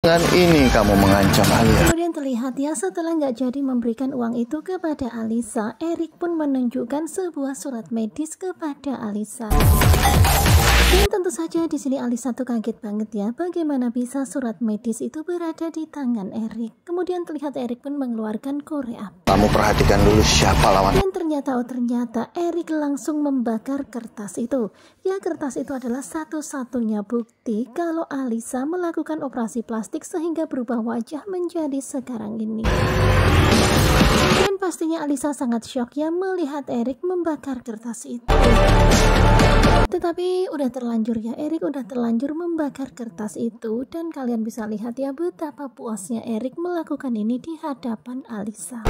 Dengan ini kamu mengancam Alia. Kemudian terlihat ya setelah nggak jadi memberikan uang itu kepada Alisa, Erik pun menunjukkan sebuah surat medis kepada Alisa saja di sini Alisa tuh kaget banget ya bagaimana bisa surat medis itu berada di tangan Erik. Kemudian terlihat Erik pun mengeluarkan korea. Kamu perhatikan dulu siapa lawan. Dan ternyata oh ternyata Erik langsung membakar kertas itu. Ya kertas itu adalah satu-satunya bukti kalau Alisa melakukan operasi plastik sehingga berubah wajah menjadi sekarang ini. Dan pastinya Alisa sangat syok ya melihat Erik membakar kertas itu. Tetapi udah terlanjur ya, Erik udah terlanjur membakar kertas itu dan kalian bisa lihat ya betapa puasnya Erik melakukan ini di hadapan Alisa.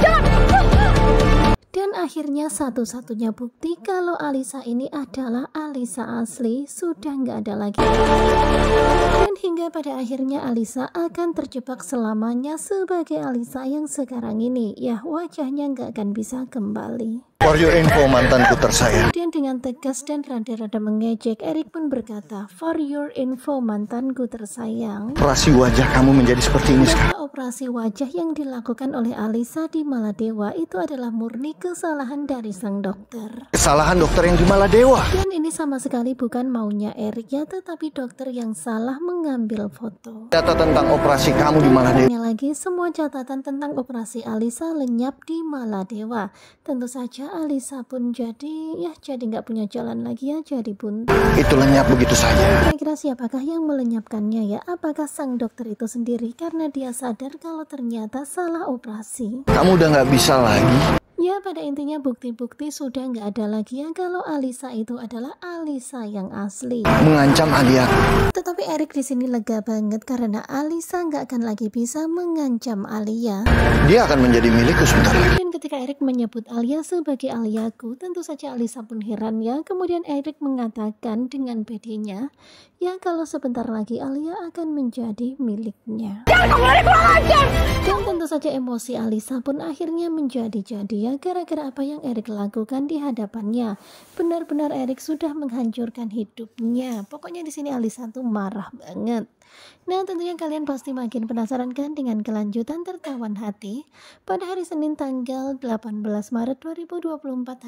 Dan akhirnya satu-satunya bukti kalau Alisa ini adalah Alisa asli sudah nggak ada lagi. Dan hingga pada akhirnya Alisa akan terjebak selamanya sebagai Alisa yang sekarang ini. Ya wajah kisahnya nggak akan bisa kembali. For your info mantanku tersayang. Kemudian dengan tegas dan rada-rada mengejek, Erik pun berkata, For your info mantanku tersayang. Rasi wajah kamu menjadi seperti ini sekarang operasi wajah yang dilakukan oleh Alisa di Maladewa itu adalah murni kesalahan dari sang dokter. Kesalahan dokter yang di Maladewa? Dan ini sama sekali bukan maunya Erik ya, tetapi dokter yang salah mengambil foto. Data tentang operasi kamu di Maladewa? Dan lagi, semua catatan tentang operasi Alisa lenyap di Maladewa. Tentu saja Alisa pun jadi, ya jadi nggak punya jalan lagi ya, jadi pun. Itu lenyap begitu saja. Kira-kira siapakah yang melenyapkannya ya? Apakah sang dokter itu sendiri karena dia sadar sadar kalau ternyata salah operasi. Kamu udah nggak bisa lagi. Ya pada intinya bukti-bukti sudah nggak ada lagi Ya, kalau Alisa itu adalah Alisa yang asli. Mengancam Alia. Tetapi Erik di sini lega banget karena Alisa nggak akan lagi bisa mengancam Alia. Dia akan menjadi milikku sebentar lagi ketika Erik menyebut Alia sebagai Aliaku, tentu saja Alisa pun heran ya. Kemudian Erik mengatakan dengan pedenya, ya kalau sebentar lagi Alia akan menjadi miliknya. Dan tentu saja emosi Alisa pun akhirnya menjadi-jadi ya gara-gara apa yang Erik lakukan di hadapannya. Benar-benar Erik sudah menghancurkan hidupnya. Pokoknya di sini Alisa tuh marah banget. Nah tentunya kalian pasti makin penasaran kan dengan kelanjutan tertawan hati pada hari Senin tanggal 18 Maret 2024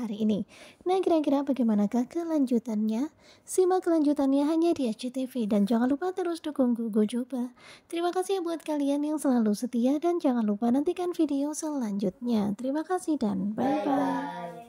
hari ini. Nah kira-kira bagaimanakah kelanjutannya? Simak kelanjutannya hanya di SCTV dan jangan lupa terus dukung Gugu Coba. Terima kasih buat kalian yang selalu setia dan jangan lupa nantikan video selanjutnya. Terima kasih dan bye-bye.